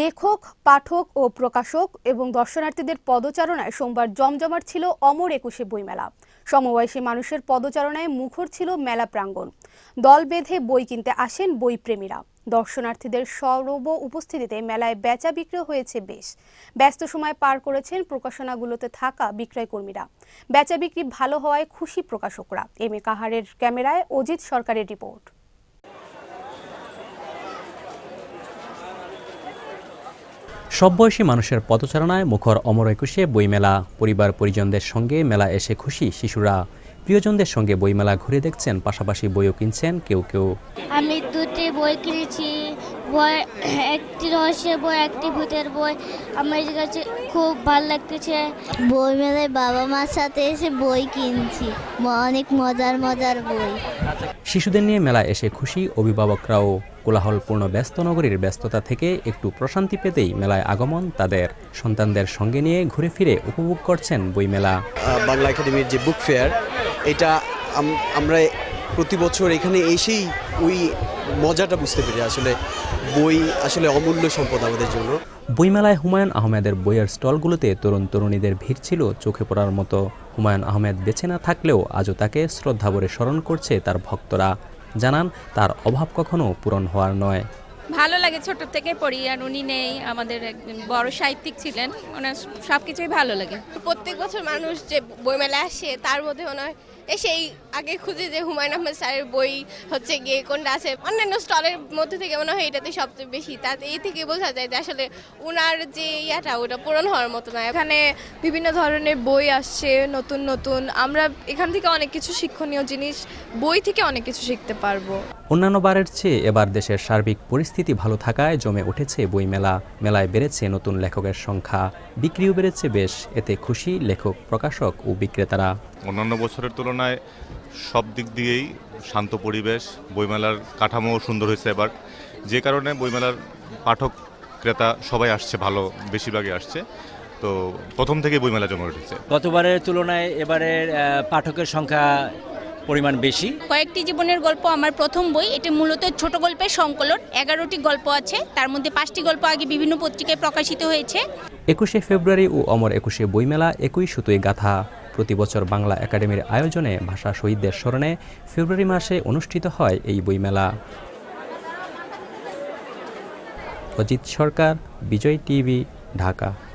লেখক পাঠক ও প্রকাশক এবং দর্শনার্থীদের পদচারণায় সোমবার জমজমাট ছিল অমর একুশে বইমেলা সমবয়সী মানুষের পদচারণায় মুখর ছিল মেলা প্রাঙ্গণ দল বেঁধে বই কিনতে আসেন বই প্রেমীরা দর্শনার্থীদের সরব উপস্থিতিতে মেলায় বেচা বিক্রয় হয়েছে বেশ ব্যস্ত সময় পার করেছেন প্রকাশনাগুলোতে থাকা বিক্রয়কর্মীরা বেচা বিক্রি ভালো হওয়ায় খুশি প্রকাশকরা এম এ কাহারের ক্যামেরায় অজিত সরকারের রিপোর্ট সব বয়সী মানুষের পদচারণায় মুখর অমর একুশে বইমেলা পরিবার পরিজনদের সঙ্গে মেলা এসে খুশি শিশুরা প্রিয়জনদের সঙ্গে বইমেলা ঘুরে দেখছেন পাশাপাশি বইও কিনছেন কেউ কেউ আমি দুটি বই কিনেছি বই একটি রহস্যের বই একটি ভূতের বই আমার কাছে খুব ভালো লাগতেছে বই মেলায় বাবা মার সাথে এসে বই কিনছি অনেক মজার মজার বই শিশুদের নিয়ে মেলা এসে খুশি অভিভাবকরাও কোলাহলপূর্ণ ব্যস্ত নগরীর ব্যস্ততা থেকে একটু প্রশান্তি পেতেই মেলায় আগমন তাদের সন্তানদের সঙ্গে নিয়ে ঘুরে ফিরে উপভোগ করছেন বইমেলা বাংলা একাডেমির যে বুক ফেয়ার এটা আমরা প্রতি বছর এখানে এসেই ওই মজাটা বুঝতে পেরে আসলে বই আসলে অমূল্য সম্পদ আমাদের জন্য বইমেলায় হুমায়ুন আহমেদের বইয়ের স্টলগুলোতে তরুণ তরুণীদের ভিড় ছিল চোখে পড়ার মতো হুমায়ুন আহমেদ বেছে না থাকলেও আজও তাকে শ্রদ্ধাভরে স্মরণ করছে তার ভক্তরা জানান তার অভাব কখনো পূরণ হওয়ার নয় ভালো লাগে ছোট থেকে পড়ি আর উনি নেই আমাদের একজন বড় সাহিত্যিক ছিলেন ওনার সব কিছুই ভালো লাগে প্রত্যেক বছর মানুষ যে বইমেলায় আসে তার মধ্যে ওনার সেই আগে খুঁজে যে হুমায়ুন আহমেদ স্যারের বই হচ্ছে গিয়ে কোনটা আছে অন্যান্য স্টলের মধ্যে থেকে মনে হয় এটাতে সবচেয়ে বেশি তা এই থেকে বোঝা যায় যে আসলে ওনার যে ইয়াটা ওটা পূরণ হওয়ার মতো না এখানে বিভিন্ন ধরনের বই আসছে নতুন নতুন আমরা এখান থেকে অনেক কিছু শিক্ষণীয় জিনিস বই থেকে অনেক কিছু শিখতে পারবো অন্যান্য বারের চেয়ে এবার দেশের সার্বিক পরিস্থিতি পরিস্থিতি ভালো থাকায় জমে উঠেছে বইমেলা মেলায় বেড়েছে নতুন লেখকের সংখ্যা বিক্রিও বেড়েছে বেশ এতে খুশি লেখক প্রকাশক ও বিক্রেতারা অন্যান্য বছরের তুলনায় সব দিক দিয়েই শান্ত পরিবেশ বইমেলার কাঠামো সুন্দর হয়েছে এবার যে কারণে বইমেলার পাঠক ক্রেতা সবাই আসছে ভালো বেশিরভাগই আসছে তো প্রথম থেকে বইমেলা জমে উঠেছে গতবারের তুলনায় এবারের পাঠকের সংখ্যা পরিমাণ বেশি কয়েকটি জীবনের গল্প আমার প্রথম বই এটি মূলত ছোট গল্পের সংকলন এগারোটি গল্প আছে তার মধ্যে পাঁচটি গল্প আগে বিভিন্ন পত্রিকায় প্রকাশিত হয়েছে একুশে ফেব্রুয়ারি ও অমর একুশে বইমেলা একই সুতোয় গাথা প্রতি বছর বাংলা একাডেমির আয়োজনে ভাষা শহীদদের স্মরণে ফেব্রুয়ারি মাসে অনুষ্ঠিত হয় এই বইমেলা অজিত সরকার বিজয় টিভি ঢাকা